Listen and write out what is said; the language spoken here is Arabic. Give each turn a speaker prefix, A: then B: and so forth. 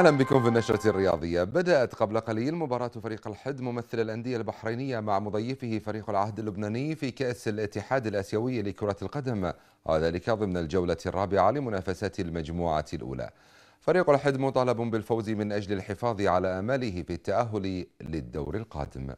A: اهلا بكم في النشرة الرياضية، بدأت قبل قليل مباراة فريق الحد ممثل الأندية البحرينية مع مضيفه فريق العهد اللبناني في كأس الاتحاد الآسيوي لكرة القدم، وذلك ضمن الجولة الرابعة لمنافسات المجموعة الأولى. فريق الحد مطالب بالفوز من أجل الحفاظ على آماله في التأهل للدور القادم.